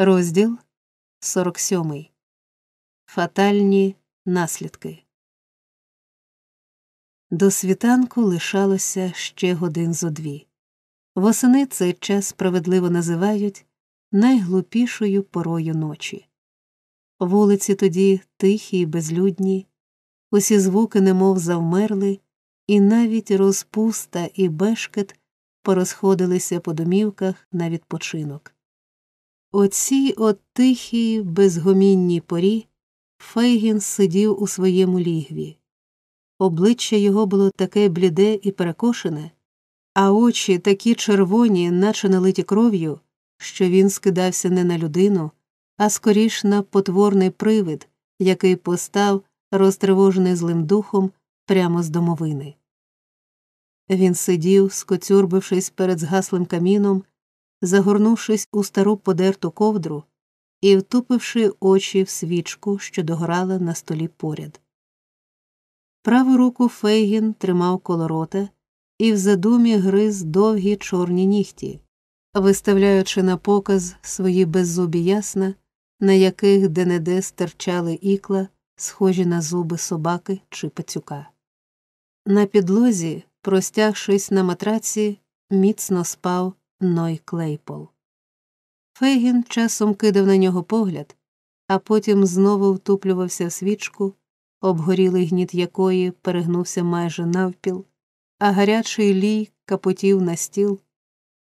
Розділ 47. Фатальні наслідки. До світанку лишалося ще годин зо дві. Восени цей час справедливо називають найглупішою порою ночі. Вулиці тоді тихі й безлюдні, усі звуки немов завмерли, і навіть розпуста і бешкет порозходилися по домівках на відпочинок. Оцій от тихій, безгомінній порі Фейгін сидів у своєму лігві. Обличчя його було таке бліде і перекошене, а очі такі червоні, наче налиті кров'ю, що він скидався не на людину, а скоріш на потворний привид, який постав, розтривожений злим духом, прямо з домовини. Він сидів, скоцюрбившись перед згаслим каміном загорнувшись у стару подерту ковдру і втупивши очі в свічку, що догорала на столі поряд. Праву руку Фейгін тримав коло рота і в задумі гриз довгі чорні нігті, виставляючи на показ свої беззубі ясна, на яких денеде стирчали ікла, схожі на зуби собаки чи пацюка. На підлозі, простягшись на матраці, міцно спав Ной Клейпол. Фейгін часом кидав на нього погляд, а потім знову втуплювався в свічку, обгорілий гніт якої перегнувся майже навпіл, а гарячий лій капотів на стіл,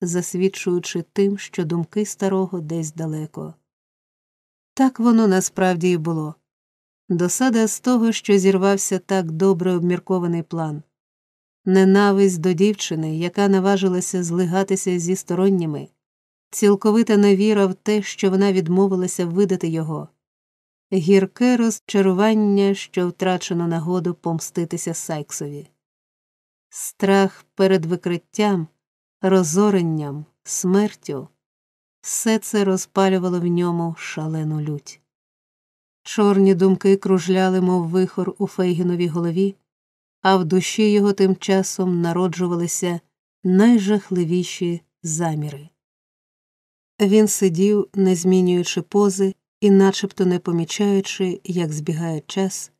засвідчуючи тим, що думки старого десь далеко. Так воно насправді і було. Досада з того, що зірвався так добре обміркований план ненависть до дівчини, яка наважилася злигатися зі сторонніми, цілковита невіра в те, що вона відмовилася видати його, гірке розчарування, що втрачено нагоду помститися Сайксові, страх перед викриттям, розоренням, смертю. Все це розпалювало в ньому шалену лють. Чорні думки кружляли, мов вихор у Фейгіновій голові, а в душі його тим часом народжувалися найжахливіші заміри. Він сидів, не змінюючи пози і начебто не помічаючи, як збігає час,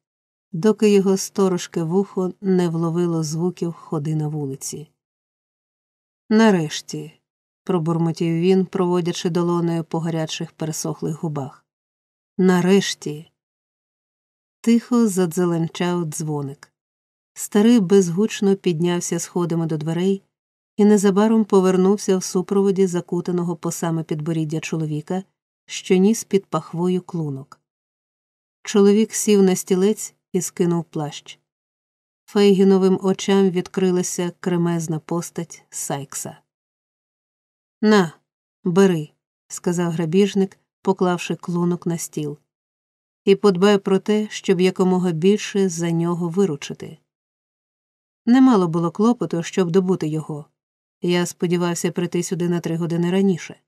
доки його сторожке вухо не вловило звуків ходи на вулиці. Нарешті, пробурмотів він, проводячи долоною по гарячих пересохлих губах. Нарешті. Тихо задзеленчав дзвоник. Старий безгучно піднявся сходами до дверей і незабаром повернувся в супроводі закутаного по саме підборіддя чоловіка, що ніс під пахвою клунок. Чоловік сів на стілець і скинув плащ. Фейгіновим очам відкрилася кремезна постать Сайкса. На, бери, сказав грабіжник, поклавши клунок на стіл, і подбай про те, щоб якомога більше за нього виручити. Немало було клопоту, щоб добути його. Я сподівався прийти сюди на три години раніше.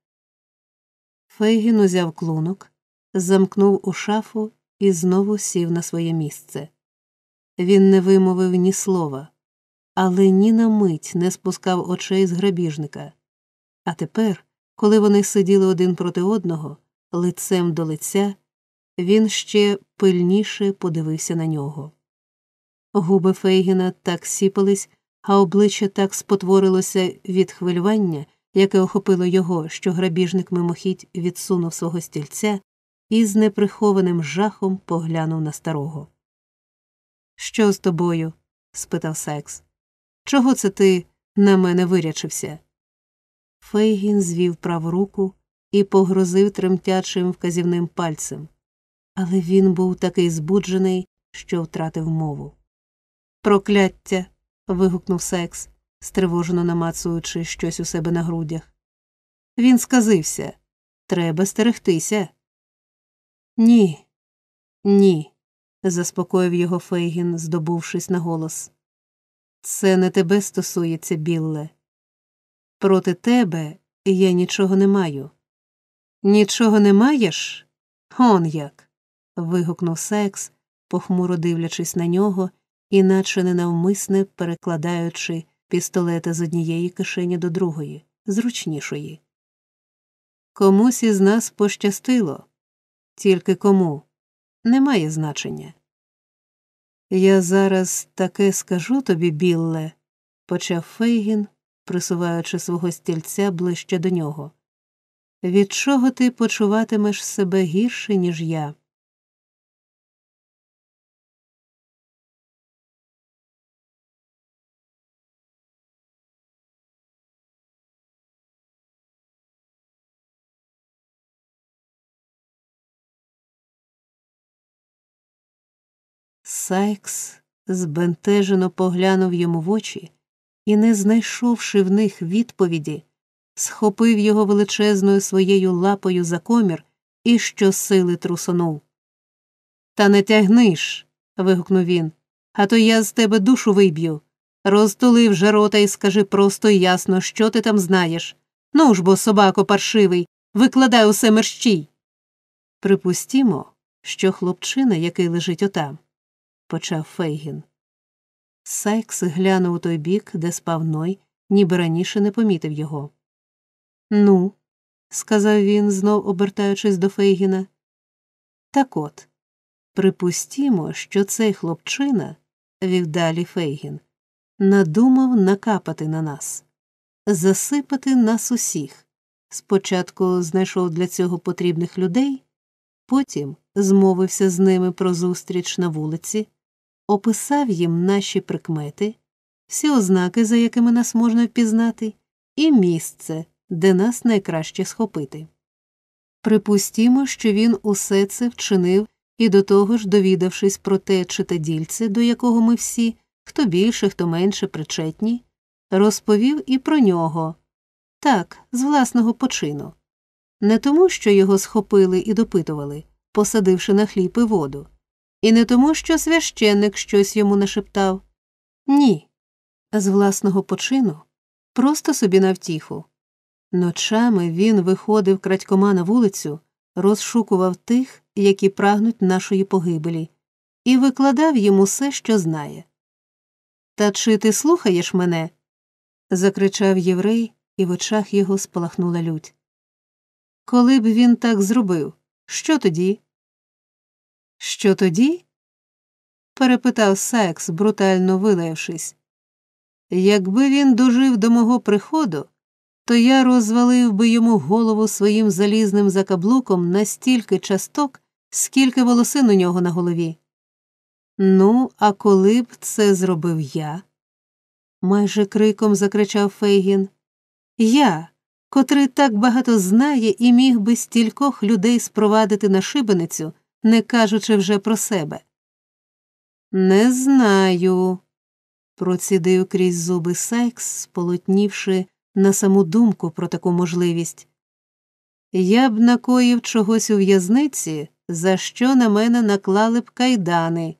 Фейгін узяв клунок, замкнув у шафу і знову сів на своє місце. Він не вимовив ні слова, але ні на мить не спускав очей з грабіжника. А тепер, коли вони сиділи один проти одного, лицем до лиця, він ще пильніше подивився на нього. Губи Фейгіна так сіпались, а обличчя так спотворилося від хвилювання, яке охопило його, що грабіжник мимохідь відсунув свого стільця і з неприхованим жахом поглянув на старого. Що з тобою? спитав Секс. Чого це ти на мене вирячився? Фейгін звів праву руку і погрозив тремтячим вказівним пальцем, але він був такий збуджений, що втратив мову. Прокляття. вигукнув секс, стривожено намацуючи щось у себе на грудях. Він сказився. Треба стерегтися. Ні, ні, заспокоїв його Фейгін, здобувшись на голос. Це не тебе стосується, Білле. Проти тебе я нічого не маю. Нічого не маєш? Он як. вигукнув секс, похмуро дивлячись на нього іначе ненавмисне перекладаючи пістолета з однієї кишені до другої, зручнішої. Комусь із нас пощастило, тільки кому немає значення. Я зараз таке скажу тобі, Білле, почав Фейгін, присуваючи свого стільця ближче до нього. Від чого ти почуватимеш себе гірше, ніж я? Сайкс збентежено поглянув йому в очі і, не знайшовши в них відповіді, схопив його величезною своєю лапою за комір і щосили трусонув. Та не тягниш. вигукнув він, а то я з тебе душу виб'ю. Розтули вже рота і скажи просто і ясно, що ти там знаєш. Ну ж бо, собако паршивий, викладай усе мерщій. Припустімо, що хлопчина, який лежить отам, почав Фейгін. Сайкс глянув у той бік, де спав Ной, ніби раніше не помітив його. Ну, сказав він, знов обертаючись до Фейгіна. Так от, припустімо, що цей хлопчина, вів далі Фейгін, надумав накапати на нас, засипати нас усіх. Спочатку знайшов для цього потрібних людей, потім змовився з ними про зустріч на вулиці описав їм наші прикмети, всі ознаки, за якими нас можна впізнати, і місце, де нас найкраще схопити. Припустімо, що він усе це вчинив і до того ж, довідавшись про те читадільце, до якого ми всі, хто більше, хто менше причетні, розповів і про нього так, з власного почину, не тому, що його схопили і допитували, посадивши на хліб і воду. І не тому, що священник щось йому нашептав. Ні. З власного почину просто собі на втіху. Ночами він виходив крадькома на вулицю, розшукував тих, які прагнуть нашої погибелі, і викладав йому усе, що знає. Та чи ти слухаєш мене? закричав єврей, і в очах його спалахнула лють. Коли б він так зробив, що тоді? Що тоді? перепитав Сайкс, брутально вилаявшись. Якби він дожив до мого приходу, то я розвалив би йому голову своїм залізним закаблуком на стільки часток, скільки волосин у нього на голові. Ну, а коли б це зробив я? майже криком закричав Фейгін. Я, котрий так багато знає і міг би стількох людей спровадити на шибеницю не кажучи вже про себе. Не знаю, процідив крізь зуби Сайкс, сполотнівши на саму думку про таку можливість. Я б накоїв чогось у в'язниці, за що на мене наклали б кайдани,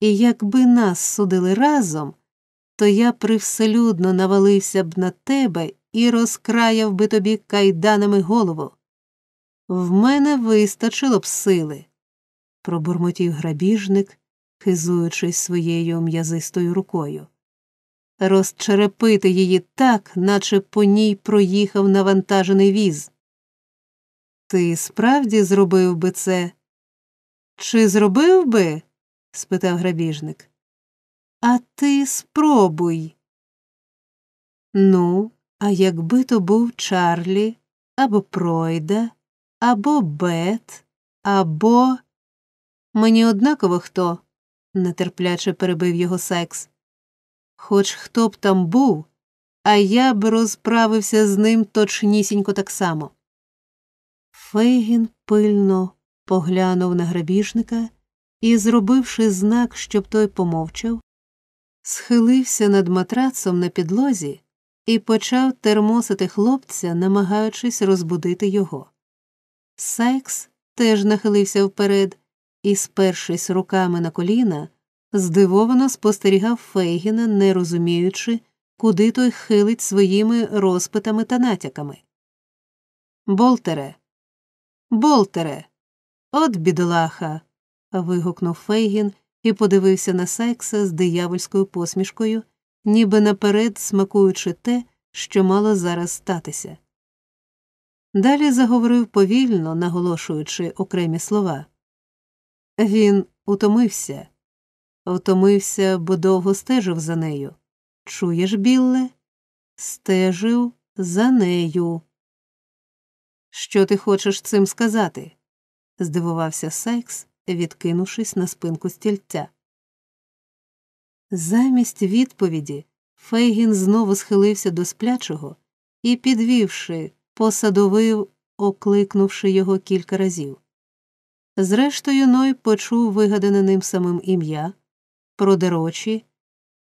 і якби нас судили разом, то я привселюдно навалився б на тебе і розкраяв би тобі кайданами голову. В мене вистачило б сили пробурмотів грабіжник, хизуючись своєю м'язистою рукою. Розчерепити її так, наче по ній проїхав навантажений віз. Ти справді зробив би це? Чи зробив би? спитав грабіжник. А ти спробуй. Ну, а якби то був Чарлі, або Пройда, або Бет, або. Мені однаково хто, нетерпляче перебив його секс. Хоч хто б там був, а я б розправився з ним точнісінько так само. Фейгін пильно поглянув на грабіжника і, зробивши знак, щоб той помовчав, схилився над матрацом на підлозі і почав термосити хлопця, намагаючись розбудити його. Сайкс теж нахилився вперед і, спершись руками на коліна, здивовано спостерігав Фейгіна, не розуміючи, куди той хилить своїми розпитами та натяками. Болтере, Болтере, от бідолаха. вигукнув Фейгін і подивився на Сайкса з диявольською посмішкою, ніби наперед смакуючи те, що мало зараз статися. Далі заговорив повільно, наголошуючи окремі слова. Він утомився, втомився, бо довго стежив за нею. Чуєш, Білле? Стежив за нею. Що ти хочеш цим сказати? здивувався Сайкс, відкинувшись на спинку стільця. Замість відповіді Фейгін знову схилився до сплячого і, підвівши, посадовив, окликнувши його кілька разів. Зрештою, Ной почув вигадане ним самим ім'я, продер очі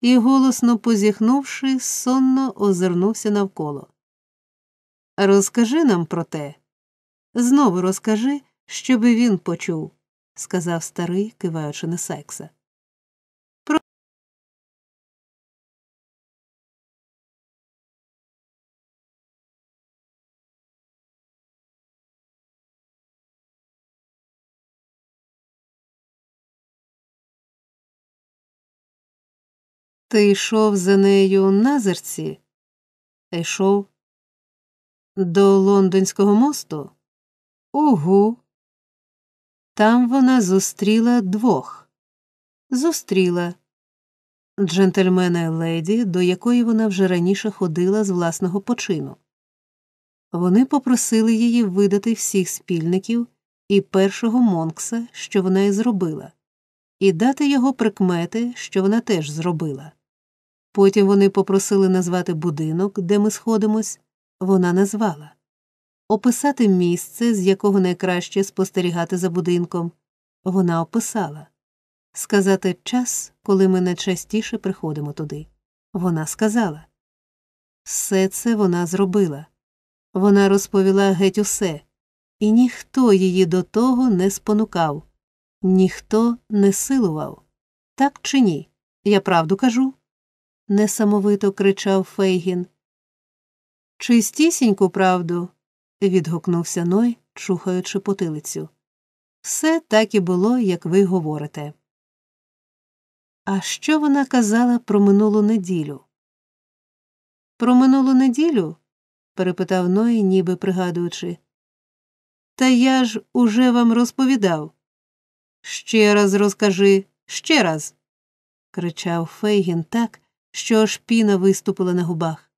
і, голосно позіхнувши, сонно озирнувся навколо. Розкажи нам про те. Знову розкажи, щоби він почув, сказав старий, киваючи на секса. Ти йшов за нею на зерці? Йшов до лондонського мосту? Угу. Там вона зустріла двох. Зустріла джентльмена леді, до якої вона вже раніше ходила з власного почину. Вони попросили її видати всіх спільників і першого монкса, що вона і зробила, і дати його прикмети, що вона теж зробила. Потім вони попросили назвати будинок, де ми сходимось, вона назвала, описати місце, з якого найкраще спостерігати за будинком. Вона описала, сказати час, коли ми найчастіше приходимо туди. Вона сказала. Все це вона зробила. Вона розповіла геть усе, і ніхто її до того не спонукав, ніхто не силував. Так чи ні? Я правду кажу несамовито кричав Фейгін. Чистісіньку правду. відгукнувся Ной, чухаючи потилицю. Все так і було, як ви говорите. А що вона казала про минулу неділю? Про минулу неділю? перепитав Ной, ніби пригадуючи. Та я ж уже вам розповідав. Ще раз розкажи, ще раз. кричав Фейгін так, що аж піна виступила на губах.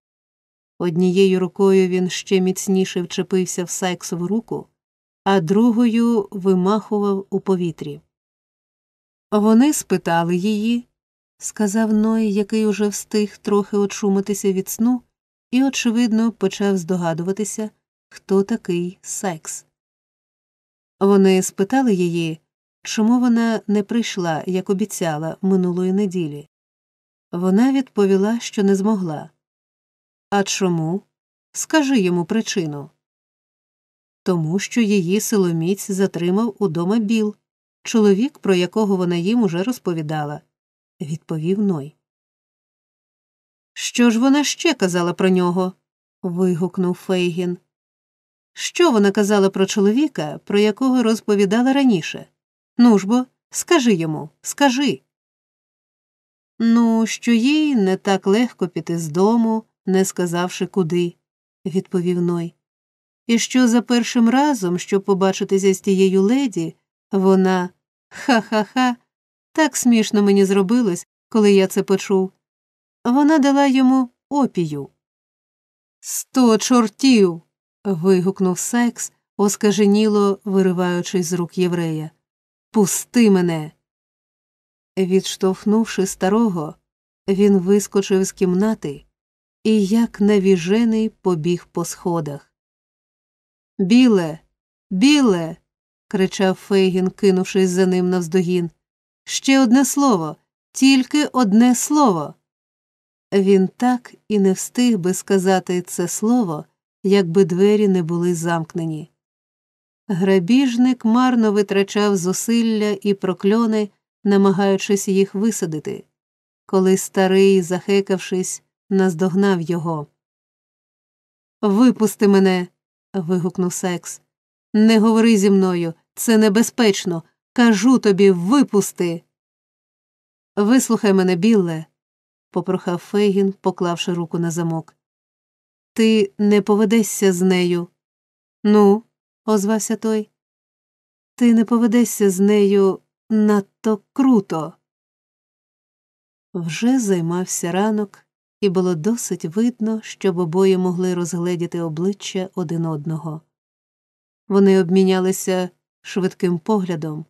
Однією рукою він ще міцніше вчепився в Сайксову руку, а другою вимахував у повітрі. Вони спитали її, сказав Ной, який уже встиг трохи очумитися від сну, і, очевидно, почав здогадуватися, хто такий Сайкс. Вони спитали її, чому вона не прийшла, як обіцяла, минулої неділі. Вона відповіла, що не змогла. А чому? Скажи йому причину. Тому що її силоміць затримав удома Біл, чоловік, про якого вона їм уже розповідала, відповів Ной. Що ж вона ще казала про нього? вигукнув Фейгін. Що вона казала про чоловіка, про якого розповідала раніше? Ну ж бо, скажи йому, скажи. Ну, що їй не так легко піти з дому, не сказавши куди, відповів Ной. І що за першим разом, щоб побачитися з тією леді, вона ха-ха-ха, так смішно мені зробилось, коли я це почув. Вона дала йому опію. Сто чортів. вигукнув Сайкс, оскаженіло вириваючись з рук єврея. Пусти мене. Відштовхнувши старого, він вискочив з кімнати і, як навіжений, побіг по сходах. Біле, біле. кричав Фейгін, кинувшись за ним навздогін. Ще одне слово, тільки одне слово. Він так і не встиг би сказати це слово, якби двері не були замкнені. Грабіжник марно витрачав зусилля і прокльони намагаючись їх висадити, коли старий, захекавшись, наздогнав його. Випусти мене. вигукнув Секс. Не говори зі мною, це небезпечно. Кажу тобі, випусти. Вислухай мене, Білле, попрохав Фейгін, поклавши руку на замок. Ти не поведешся з нею. Ну, озвався той. Ти не поведешся з нею надто круто. Вже займався ранок, і було досить видно, щоб обоє могли розгледіти обличчя один одного. Вони обмінялися швидким поглядом,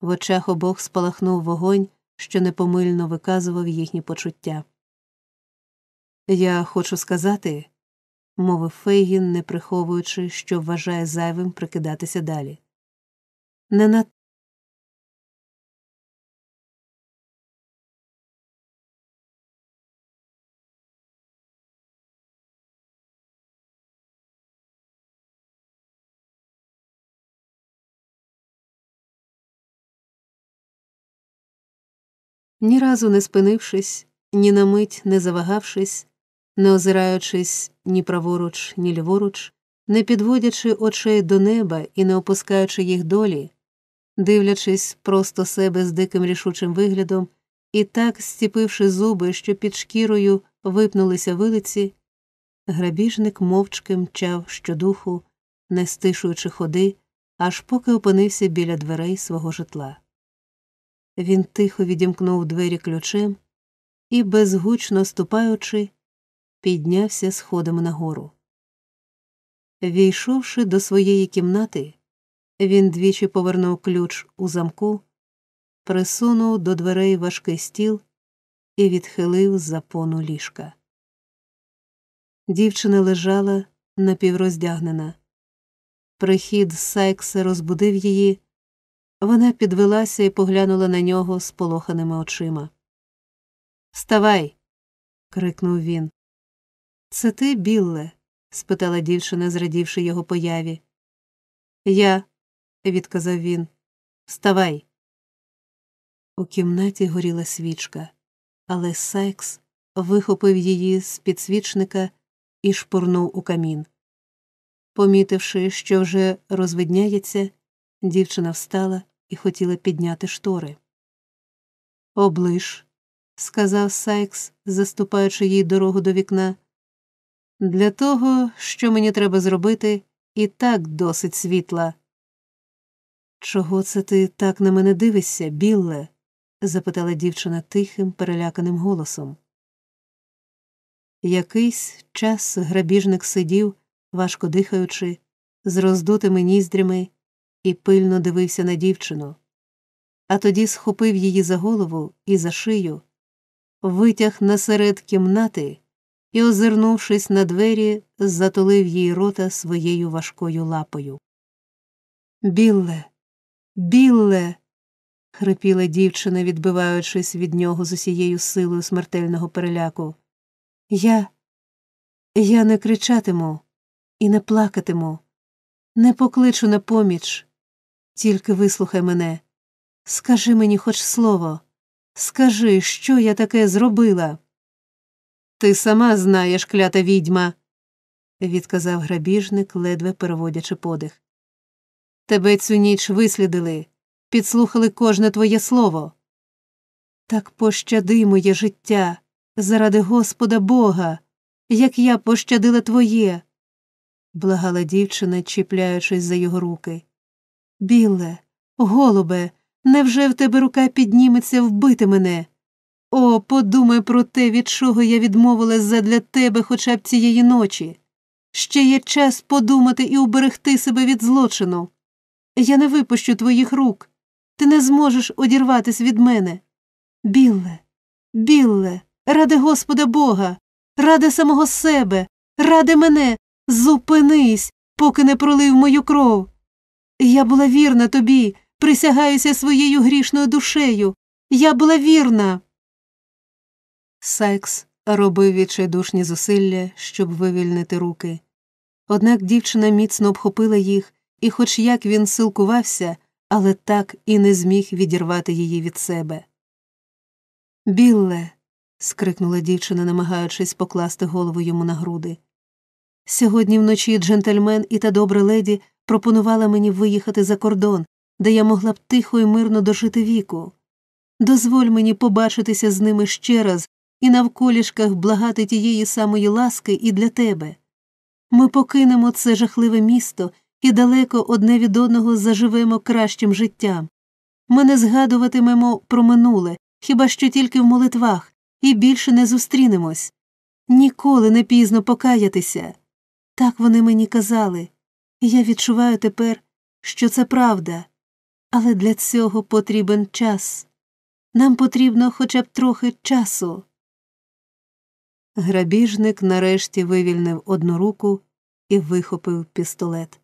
в очах обох спалахнув вогонь, що непомильно виказував їхні почуття. Я хочу сказати, мовив Фейгін, не приховуючи, що вважає зайвим прикидатися далі. Не надто ні разу не спинившись, ні на мить не завагавшись, не озираючись ні праворуч, ні ліворуч, не підводячи очей до неба і не опускаючи їх долі, дивлячись просто себе з диким рішучим виглядом і так стіпивши зуби, що під шкірою випнулися вилиці, грабіжник мовчки мчав щодуху, не стишуючи ходи, аж поки опинився біля дверей свого житла. Він тихо відімкнув двері ключем і, безгучно ступаючи, піднявся сходами нагору. Війшовши до своєї кімнати, він двічі повернув ключ у замку, присунув до дверей важкий стіл і відхилив запону ліжка. Дівчина лежала напівроздягнена. Прихід Сайкса розбудив її, вона підвелася і поглянула на нього з полоханими очима. Вставай. крикнув він. Це ти, Білле? спитала дівчина, зрадівши його появі. Я, відказав він. Вставай. У кімнаті горіла свічка, але Сайкс вихопив її з підсвічника і шпурнув у камін. Помітивши, що вже розвидняється, дівчина встала і хотіла підняти штори. Оближ, сказав Сайкс, заступаючи їй дорогу до вікна. Для того, що мені треба зробити, і так досить світла. Чого це ти так на мене дивишся, Білле? запитала дівчина тихим, переляканим голосом. Якийсь час грабіжник сидів, важко дихаючи, з роздутими ніздрями і пильно дивився на дівчину. А тоді схопив її за голову і за шию, витяг насеред кімнати і, озирнувшись на двері, затолив їй рота своєю важкою лапою. Білле, білле. хрипіла дівчина, відбиваючись від нього з усією силою смертельного переляку. Я. Я не кричатиму і не плакатиму, не покличу на поміч. Тільки вислухай мене. Скажи мені хоч слово. Скажи, що я таке зробила. Ти сама знаєш, клята відьма, відказав грабіжник, ледве переводячи подих. Тебе цю ніч вислідили, підслухали кожне твоє слово. Так пощади моє життя заради Господа Бога, як я пощадила твоє, благала дівчина, чіпляючись за його руки. Біле, голубе, невже в тебе рука підніметься вбити мене? О, подумай про те, від чого я відмовилась задля тебе хоча б цієї ночі. Ще є час подумати і уберегти себе від злочину. Я не випущу твоїх рук. Ти не зможеш одірватись від мене. Білле, білле, ради Господа Бога, ради самого себе, ради мене, зупинись, поки не пролив мою кров. Я була вірна тобі, присягаюся своєю грішною душею. Я була вірна. Сайкс робив відчайдушні зусилля, щоб вивільнити руки. Однак дівчина міцно обхопила їх, і, хоч як він силкувався, але так і не зміг відірвати її від себе. Білле. скрикнула дівчина, намагаючись покласти голову йому на груди. Сьогодні вночі джентльмен і та добра леді пропонувала мені виїхати за кордон, де я могла б тихо і мирно дожити віку. Дозволь мені побачитися з ними ще раз і навколішках благати тієї самої ласки і для тебе. Ми покинемо це жахливе місто і далеко одне від одного заживемо кращим життям. Ми не згадуватимемо про минуле, хіба що тільки в молитвах, і більше не зустрінемось. Ніколи не пізно покаятися. Так вони мені казали, я відчуваю тепер, що це правда, але для цього потрібен час. Нам потрібно хоча б трохи часу. Грабіжник нарешті вивільнив одну руку і вихопив пістолет.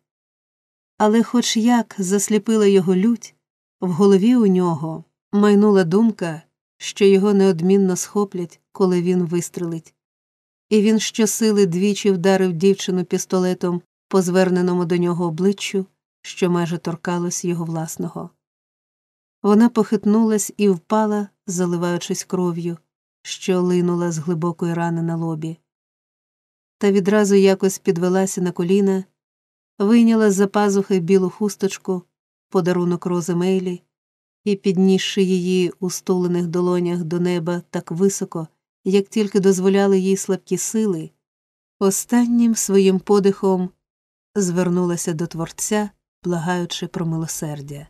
Але, хоч як засліпила його лють, в голові у нього майнула думка, що його неодмінно схоплять, коли він вистрелить. І він щосили двічі вдарив дівчину пістолетом по зверненому до нього обличчю, що майже торкалось його власного. Вона похитнулась і впала, заливаючись кров'ю, що линула з глибокої рани на лобі. Та відразу якось підвелася на коліна, вийняла з за пазухи білу хусточку, подарунок рози Мейлі, і, піднісши її у стулених долонях до неба так високо, як тільки дозволяли їй слабкі сили, останнім своїм подихом звернулася до Творця, благаючи про милосердя.